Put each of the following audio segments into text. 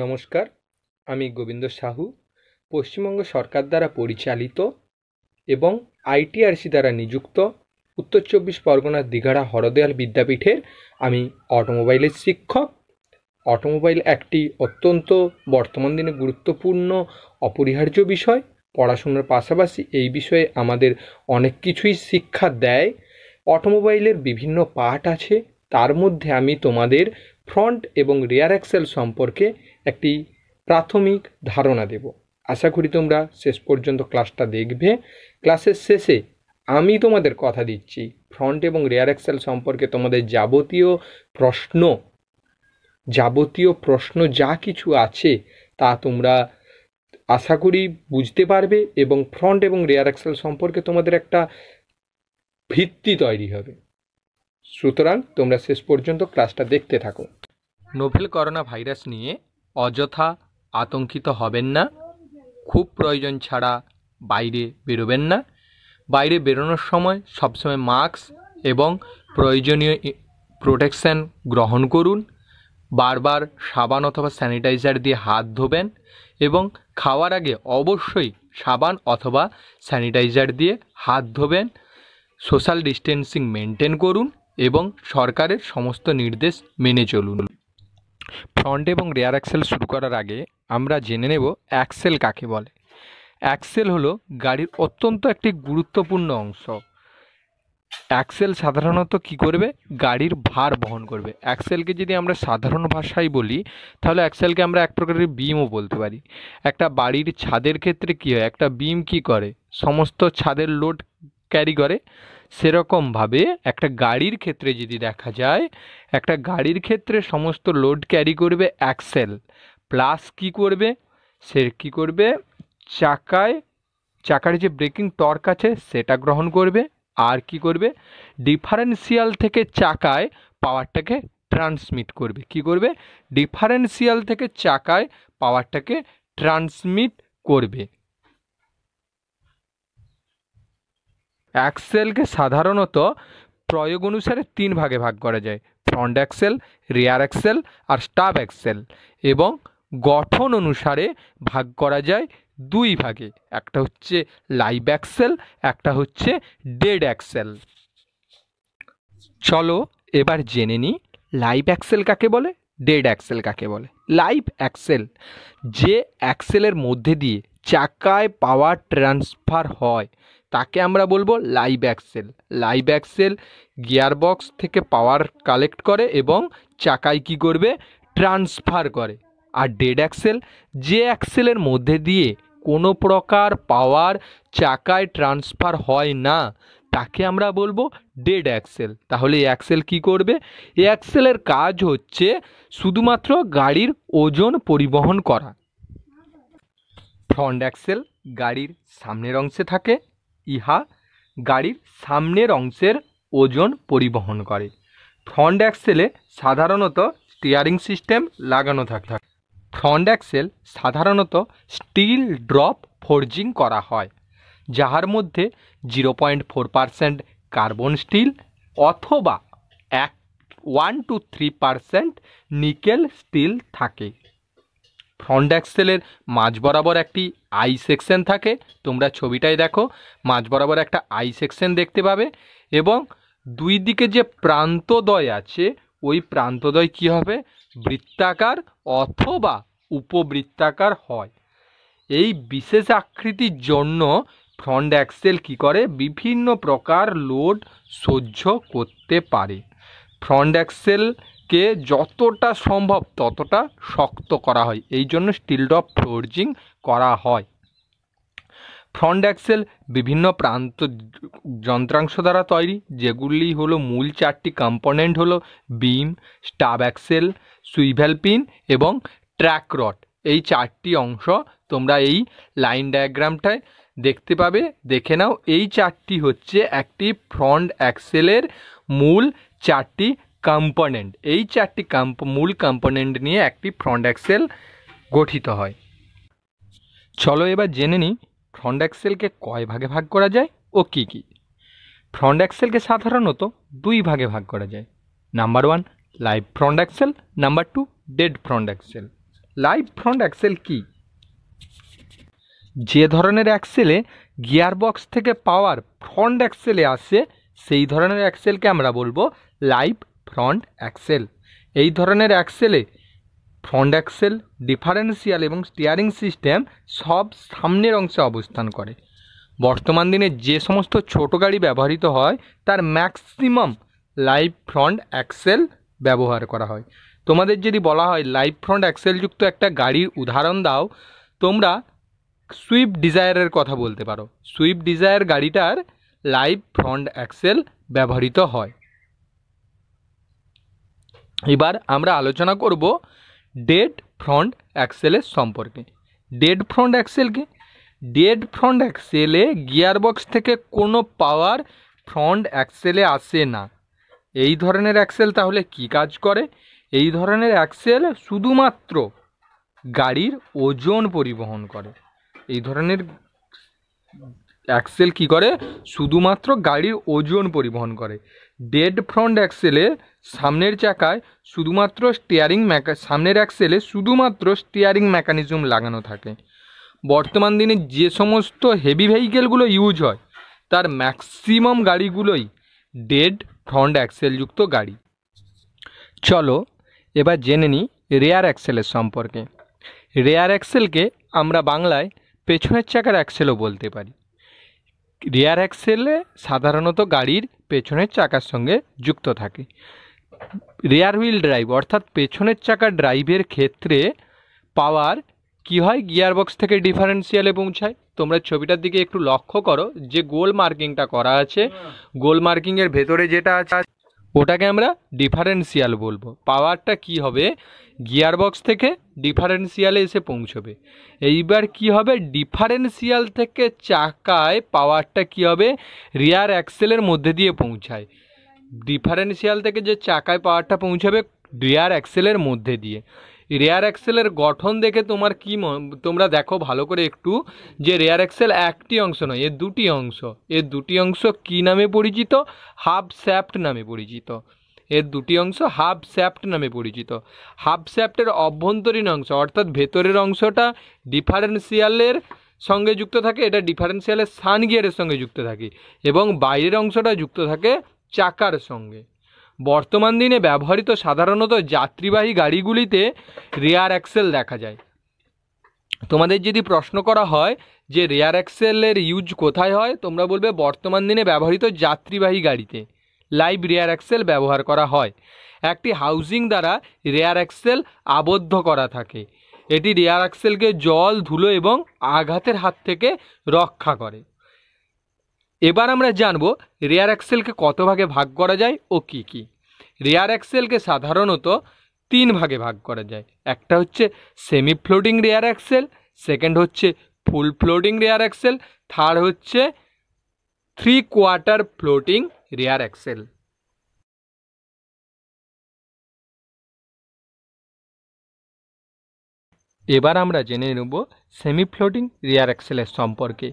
নমস্কার আমি গোবিন্দ সাহু পশ্চিমবঙ্গ সরকার দ্বারা পরিচালিত এবং আইটিআরসি দ্বারা নিযুক্ত উত্তর চব্বিশ পরগনার দীঘাড়া হরদয়াল বিদ্যাপীঠের আমি অটোমোবাইলের শিক্ষক অটোমোবাইল একটি অত্যন্ত বর্তমান দিনে গুরুত্বপূর্ণ অপরিহার্য বিষয় পড়াশুনার পাশাপাশি এই বিষয়ে আমাদের অনেক কিছুই শিক্ষা দেয় অটোমোবাইলের বিভিন্ন পার্ট আছে তার মধ্যে আমি তোমাদের ফ্রন্ট এবং রিয়ার অ্যাক্সেল সম্পর্কে একটি প্রাথমিক ধারণা দেব আশা করি তোমরা শেষ পর্যন্ত ক্লাসটা দেখবে ক্লাসের শেষে আমি তোমাদের কথা দিচ্ছি ফ্রন্ট এবং রেয়ার এক্সেল সম্পর্কে তোমাদের যাবতীয় প্রশ্ন যাবতীয় প্রশ্ন যা কিছু আছে তা তোমরা আশা করি বুঝতে পারবে এবং ফ্রন্ট এবং রেয়ার এক্সেল সম্পর্কে তোমাদের একটা ভিত্তি তৈরি হবে সুতরাং তোমরা শেষ পর্যন্ত ক্লাসটা দেখতে থাকো নোভেল করোনা ভাইরাস নিয়ে অযথা আতঙ্কিত হবেন না খুব প্রয়োজন ছাড়া বাইরে বেরোবেন না বাইরে বেরোনোর সময় সবসময় মাস্ক এবং প্রয়োজনীয় প্রোটেকশান গ্রহণ করুন বারবার সাবান অথবা স্যানিটাইজার দিয়ে হাত ধোবেন এবং খাওয়ার আগে অবশ্যই সাবান অথবা স্যানিটাইজার দিয়ে হাত ধোবেন সোশ্যাল ডিস্টেন্সিং মেনটেন করুন এবং সরকারের সমস্ত নির্দেশ মেনে চলুন ফ্রন্ট এবং রেয়ার অ্যাক্সেল শুরু করার আগে আমরা জেনে নেব অ্যাক্সেল কাকে বলে অ্যাক্সেল হলো গাড়ির অত্যন্ত একটি গুরুত্বপূর্ণ অংশ অ্যাক্সেল সাধারণত কি করবে গাড়ির ভার বহন করবে অ্যাক্সেলকে যদি আমরা সাধারণ ভাষায় বলি তাহলে অ্যাক্সেলকে আমরা এক প্রকারের বিমও বলতে পারি একটা বাড়ির ছাদের ক্ষেত্রে কী হয় একটা বিম কি করে সমস্ত ছাদের লোড ক্যারি করে সেরকমভাবে একটা গাড়ির ক্ষেত্রে যদি দেখা যায় একটা গাড়ির ক্ষেত্রে সমস্ত লোড ক্যারি করবে অ্যাক্সেল প্লাস কি করবে সে কি করবে চাকায় চাকার যে ব্রেকিং টর্ক আছে সেটা গ্রহণ করবে আর কি করবে ডিফারেন্সিয়াল থেকে চাকায় পাওয়ারটাকে ট্রান্সমিট করবে কি করবে ডিফারেন্সিয়াল থেকে চাকায় পাওয়ারটাকে ট্রান্সমিট করবে অ্যাক্সেলকে সাধারণত প্রয়োগ অনুসারে তিন ভাগে ভাগ করা যায় ফ্রন্ট অ্যাক্সেল রিয়ার অ্যাক্সেল আর স্টাব অ্যাক্সেল এবং গঠন অনুসারে ভাগ করা যায় দুই ভাগে একটা হচ্ছে লাইভ অ্যাক্সেল একটা হচ্ছে ডেড অ্যাক্সেল চলো এবার জেনে নিই লাইভ অ্যাক্সেল কাকে বলে ডেড অ্যাক্সেল কাকে বলে লাইভ অ্যাক্সেল যে অ্যাক্সেলের মধ্যে দিয়ে চাকায় পাওয়ার ট্রান্সফার হয় তাকে আমরা বলবো live axle live axle gearbox থেকে পাওয়ার কালেক্ট করে এবং চাকায় কি করবে ট্রান্সফার করে আর ডেড অ্যাক্সেল যে অ্যাক্সেলের মধ্যে দিয়ে কোনো প্রকার পাওয়ার চাকায় ট্রান্সফার হয় না তাকে আমরা বলবো ডেড অ্যাক্সেল তাহলে অ্যাক্সেল কি করবে এই অ্যাক্সেলের কাজ হচ্ছে শুধুমাত্র গাড়ির ওজন পরিবহন করা ফ্রন্ট অ্যাক্সেল গাড়ির সামনের অংশে থাকে ইহা গাড়ির সামনের অংশের ওজন পরিবহন করে ফ্রন্ট অ্যাক্সেলে সাধারণত স্টিয়ারিং সিস্টেম লাগানো থাকে ফ্রন্ট অ্যাক্সেল সাধারণত স্টিল ড্রপ ফোর্জিং করা হয় যাহার মধ্যে zero point four percent carbon steel অথবা এক one two three percent nickel steel থাকে ফ্রন্ট অ্যাক্সেলের মাঝ বরাবর একটি আই সেকশন থাকে তোমরা ছবিটায় দেখো মাঝ বরাবর একটা আই সেকশন দেখতে পাবে এবং দুই দিকে যে প্রান্তদয় আছে ওই প্রান্তদ্বয় কি হবে বৃত্তাকার অথবা উপবৃত্তাকার হয় এই বিশেষ আকৃতির জন্য ফ্রন্ট অ্যাক্সেল কি করে বিভিন্ন প্রকার লোড সহ্য করতে পারে ফ্রন্ট অ্যাক্সেল কে যতটা সম্ভব ততটা শক্ত করা হয় এই জন্য স্টিল ডপ ফ্লোরজিং করা হয় ফ্রন্ট অ্যাক্সেল বিভিন্ন প্রান্ত যন্ত্রাংশ দ্বারা তৈরি যেগুলি হলো মূল চারটি কম্পোনেন্ট হলো beam stub axle swivel pin এবং ট্র্যাক রড এই চারটি অংশ তোমরা এই লাইন ডায়াগ্রামটায় দেখতে পাবে দেখে নাও এই চারটি হচ্ছে একটি ফ্রন্ট অ্যাক্সেলের মূল চারটি কম্পোনেন্ট এই চারটি মূল কম্পোনেন্ট নিয়ে একটি ফ্রন্ট অ্যাক্সেল গঠিত হয় চলো এবার জেনে নিই ফ্রন্ট অ্যাক্সেলকে কয় ভাগে ভাগ করা যায় ও কি কি ফ্রন্ট অ্যাক্সেলকে সাধারণত দুই ভাগে ভাগ করা যায় number one live front axle number two dead front axle live front axle কি যে ধরনের অ্যাক্সেলে গিয়ারবক্স থেকে পাওয়ার ফ্রন্ট অ্যাক্সেলে আসে সেই ধরনের অ্যাক্সেলকে আমরা বলবো লাইভ ফ্রন্ট অ্যাক্সেল এই ধরনের অ্যাক্সেলে ফ্রন্ট অ্যাক্সেল ডিফারেন্সিয়াল এবং স্টিয়ারিং সিস্টেম সব সামনের অংশে অবস্থান করে বর্তমান দিনে যে সমস্ত ছোট গাড়ি ব্যবহৃত হয় তার ম্যাক্সিমাম লাইভ ফ্রন্ট অ্যাক্সেল ব্যবহার করা হয় তোমাদের যদি বলা হয় লাইভ ফ্রন্ট অ্যাক্সেলযুক্ত একটা গাড়ির উদাহরণ দাও তোমরা সুইফট ডিজায়ারের কথা বলতে পারো সুইফট ডিজায়ার গাড়িটার লাইভ ফ্রন্ট অ্যাক্সেল ব্যবহৃত হয় এবার আমরা আলোচনা করব ডেড ফ্রন্ট অ্যাক্সেলের সম্পর্কে ডেড ফ্রন্ট অ্যাক্সেল কি ডেড ফ্রন্ট অ্যাক্সেলে গিয়ারবক্স থেকে কোনো পাওয়ার ফ্রন্ট অ্যাক্সেলে আসে না এই ধরনের অ্যাক্সেল তাহলে কি কাজ করে এই ধরনের অ্যাক্সেল শুধুমাত্র গাড়ির ওজন পরিবহন করে এই ধরনের অ্যাক্সেল কি করে শুধুমাত্র গাড়ির ওজন পরিবহন করে ডেড ফ্রন্ট অ্যাক্সেলে সামনের চাকায় শুধুমাত্র স্টিয়ারিং মেকা সামনের অ্যাক্সেলে শুধুমাত্র স্টিয়ারিং মেকানিজম লাগানো থাকে বর্তমান দিনে যে সমস্ত হেভি ভেহিকেলগুলো ইউজ হয় তার ম্যাক্সিমাম গাড়িগুলোই ডেড ফ্রন্ট অ্যাক্সেলযুক্ত গাড়ি চলো এবার জেনে নিই রেয়ার অ্যাক্সেলের সম্পর্কে রেয়ার অ্যাক্সেলকে আমরা বাংলায় পেছনের চাকার অ্যাক্সেলও বলতে পারি রিয়ার অ্যাক্সেলে সাধারণত গাড়ির পেছনের চাকার সঙ্গে যুক্ত থাকে রিয়ার হুইল ড্রাইভ অর্থাৎ পেছনের চাকা ড্রাইভের ক্ষেত্রে পাওয়ার কি হয় গিয়ার বক্স থেকে ডিফারেন্সিয়ালে পৌঁছায় তোমরা ছবিটার দিকে একটু লক্ষ্য করো যে গোল মার্কিংটা করা আছে হ্যাঁ। গোল মার্কিংয়ের ভেতরে যেটা আছে ওটাকে আমরা ডিফারেন্সিয়াল বলবো পাওয়ারটা কি হবে গিয়ার বক্স থেকে ডিফারেন্সিয়ালে এসে পৌঁছবে এইবার কি হবে ডিফারেন্সিয়াল থেকে চাকায় পাওয়ারটা কি হবে রিয়ার অ্যাক্সেলের মধ্যে দিয়ে পৌঁছায় ডিফারেন্সিয়াল থেকে যে চাকায় পাওয়ারটা পৌঁছাবে রিয়ার অ্যাক্সেলের মধ্যে দিয়ে রেয়ার অ্যাক্সেলের গঠন দেখে তোমার কী তোমরা দেখো ভালো করে একটু যে রেয়ার অ্যাক্সেল একটি অংশ নয় এর দুটি অংশ এর দুটি অংশ কি নামে পরিচিত হাফ স্যাপ্ট নামে পরিচিত এর দুটি অংশ হাফ স্যাপ্ট নামে পরিচিত হাফ স্যাপ্টের অভ্যন্তরীণ অংশ অর্থাৎ ভেতরের অংশটা ডিফারেন্সিয়ালের সঙ্গে যুক্ত থাকে এটা ডিফারেন্সিয়ালের সান গিয়ারের সঙ্গে যুক্ত থাকে এবং বাইরের অংশটা যুক্ত থাকে চাকার সঙ্গে বর্তমান দিনে ব্যবহৃত সাধারণত যাত্রীবাহী গাড়িগুলিতে রেয়ার অ্যাক্সেল দেখা যায় তোমাদের যদি প্রশ্ন করা হয় যে রেয়ার অ্যাক্সেলের ইউজ কোথায় হয় তোমরা বলবে বর্তমান দিনে ব্যবহৃত যাত্রীবাহী গাড়িতে লাইভ রেয়ার অ্যাক্সেল ব্যবহার করা হয় একটি হাউজিং দ্বারা রেয়ার অ্যাক্সেল আবদ্ধ করা থাকে এটি রেয়ার অ্যাক্সেলকে জল ধুলো এবং আঘাতের হাত থেকে রক্ষা করে এবার আমরা জানব রেয়ার অ্যাক্সেলকে কত ভাগে ভাগ করা যায় ও কি কি রেয়ার অ্যাক্সেলকে সাধারণত তিন ভাগে ভাগ করা যায় একটা হচ্ছে semi floating rear axle second হচ্ছে full floating rear axle third হচ্ছে three quarter floating rear axle এবার আমরা জেনে নেব সেমি ফ্লোটিং রিয়ার অ্যাক্সেলের সম্পর্কে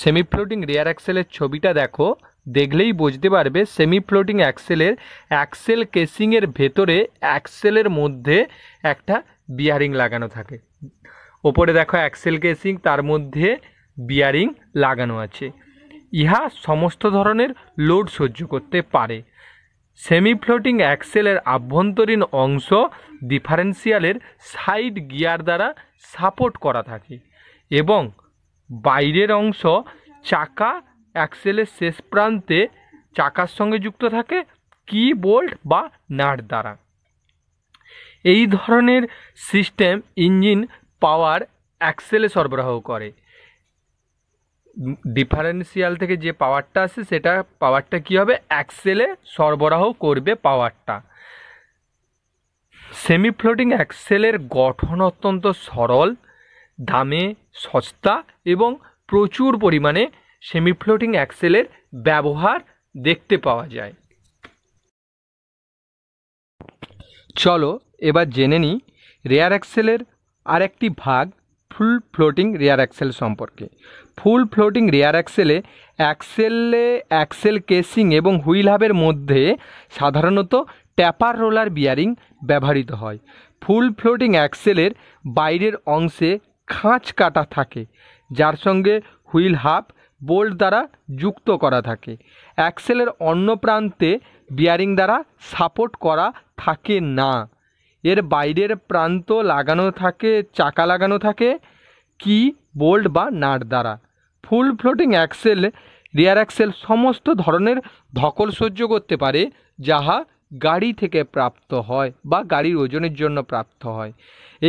সেমি ফ্লোটিং রিয়ার অ্যাক্সেলের ছবিটা দেখো দেখলেই বুঝতে পারবে সেমি ফ্লোটিং অ্যাক্সেলের অ্যাক্সেল কেসিংয়ের ভেতরে অ্যাক্সেলের মধ্যে একটা বিয়ারিং লাগানো থাকে ওপরে দেখো অ্যাক্সেল কেসিং তার মধ্যে বিয়ারিং লাগানো আছে ইহা সমস্ত ধরনের লোড সহ্য করতে পারে সেমি ফ্লোটিং অ্যাক্সেলের আভ্যন্তরীণ অংশ ডিফারেন্সিয়ালের সাইড গিয়ার দ্বারা সাপোর্ট করা থাকে এবং বাইরের অংশ চাকা অ্যাক্সেলের শেষ প্রান্তে চাকার সঙ্গে যুক্ত থাকে কি বোল্ট বা নাট দ্বারা এই ধরনের সিস্টেম ইঞ্জিন পাওয়ার অ্যাক্সেলে সরবরাহ করে ডিফারেন্সিয়াল থেকে যে পাওয়ারটা আসে সেটা পাওয়ারটা কী হবে অ্যাক্সেলে সরবরাহ করবে পাওয়ারটা সেমি ফ্লোটিং অ্যাক্সেলের গঠন অত্যন্ত সরল দামে সস্তা এবং প্রচুর পরিমাণে সেমি ফ্লোটিং অ্যাক্সেলের ব্যবহার দেখতে পাওয়া যায় চলো এবার জেনে নিই রেয়ার অ্যাক্সেলের আরেকটি ভাগ ফুল ফ্লোটিং রিয়ার অ্যাক্সেল সম্পর্কে ফুল ফ্লোটিং রিয়ার অ্যাক্সেলে অ্যাক্সেলে অ্যাক্সেল কেসিং এবং হুইল হাবের মধ্যে সাধারণত ট্যাপার রোলার বিয়ারিং ব্যবহৃত হয় ফুল ফ্লোটিং অ্যাক্সেলের বাইরের অংশে খাঁচ কাটা থাকে যার সঙ্গে হুইল হাব বোল্ট দ্বারা যুক্ত করা থাকে অ্যাক্সেলের অন্য প্রান্তে বিয়ারিং দ্বারা সাপোর্ট করা থাকে না এর বাইরের প্রান্ত লাগানো থাকে চাকা লাগানো থাকে কি বোল্ড বা নাট দ্বারা full floating axle rear axle সমস্ত ধরনের ধকল সহ্য করতে পারে যাহা গাড়ি থেকে প্রাপ্ত হয় বা গাড়ির ওজনের জন্য প্রাপ্ত হয়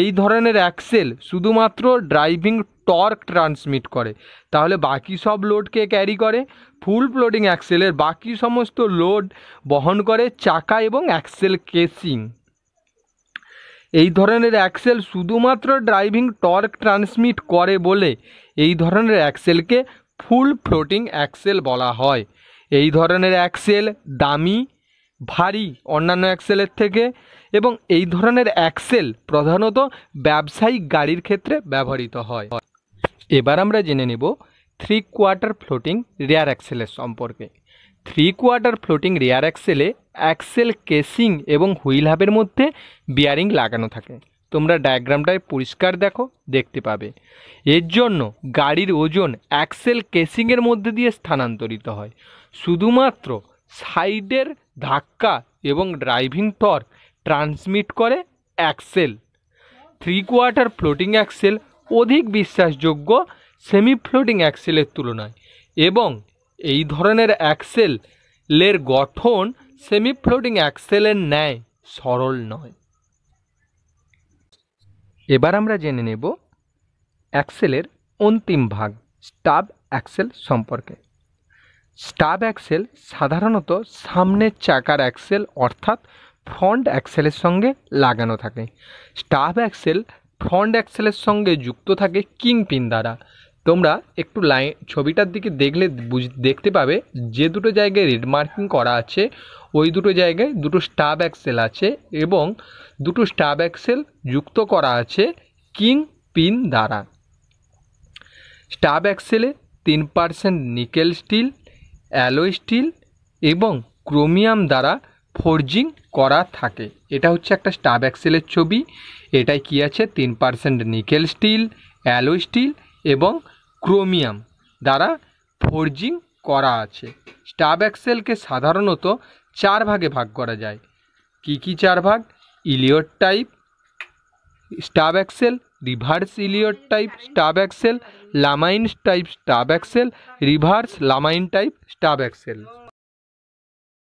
এই ধরনের অ্যাক্সেল শুধুমাত্র ড্রাইভিং টর্ক ট্রান্সমিট করে তাহলে বাকি সব লোডকে ক্যারি করে ফুল ফ্লোটিং অ্যাক্সেলের বাকি সমস্ত লোড বহন করে চাকা এবং অ্যাক্সেল কেসিং এই ধরনের অ্যাক্সেল শুধুমাত্র ড্রাইভিং টর্ক ট্রান্সমিট করে বলে এই ধরনের অ্যাক্সেলকে ফুল ফ্লোটিং অ্যাক্সেল বলা হয় এই ধরনের অ্যাক্সেল দামি ভারী অন্যান্য অ্যাক্সেলের থেকে এবং এই ধরনের অ্যাক্সেল প্রধানত ব্যবসায়িক গাড়ির ক্ষেত্রে ব্যবহৃত হয় এবার আমরা জেনে নেব থ্রি কোয়ার্টার ফ্লোটিং রেয়ার অ্যাক্সেলের সম্পর্কে থ্রি কোয়ার্টার ফ্লোটিং রেয়ার অ্যাক্সেলে অ্যাক্সেল কেসিং এবং হুইল হাবের মধ্যে বিয়ারিং লাগানো থাকে তোমরা ডায়াগ্রামটায় পরিষ্কার দেখো দেখতে পাবে এর জন্য গাড়ির ওজন অ্যাক্সেল কেসিংয়ের মধ্যে দিয়ে স্থানান্তরিত হয় শুধুমাত্র সাইডের ধাক্কা এবং ড্রাইভিং টর্ক ট্রান্সমিট করে axle three quarter floating axle অধিক বিশ্বাসযোগ্য সেমি ফ্লোটিং অ্যাক্সেলের তুলনায় এবং এই ধরনের অ্যাক্সেলের গঠন সেমি ফ্লোটিং অ্যাক্সেলের ন্যায় সরল নয় এবার আমরা জেনে নেব অ্যাক্সেলের অন্তিম ভাগ স্টাব অ্যাক্সেল সম্পর্কে স্টাব অ্যাক্সেল সাধারণত সামনের চাকার অ্যাক্সেল অর্থাৎ ফ্রন্ট অ্যাক্সেলের সঙ্গে লাগানো থাকে স্টাব অ্যাক্সেল ফ্রন্ট অ্যাক্সেলের সঙ্গে যুক্ত থাকে কিং পিন দ্বারা তোমরা একটু লাইন ছবিটার দিকে দেখলে দেখতে পাবে যে দুটো জায়গায় রেড মার্কিং করা আছে ওই দুটো জায়গায় দুটো স্টাব অ্যাক্সেল আছে এবং দুটো স্টাব অ্যাক্সেল যুক্ত করা আছে কিং পিন দ্বারা স্টাব অ্যাক্সেলে তিন percent nickel steel alloy steel এবং ক্রোমিয়াম দ্বারা ফোর্জিং করা থাকে এটা হচ্ছে একটা স্টাব অ্যাক্সেলের ছবি এটাই কি আছে তিন percent nickel steel alloy steel এবং ক্রোমিয়াম দ্বারা ফোর্জিং করা আছে স্টাব অ্যাক্সেলকে সাধারণত চার ভাগে ভাগ করা যায় কি কি চার ভাগ Elliott type stub axle reverse Elliott type stub axle Lemoine type stub axle reverse Lemoine type stub axle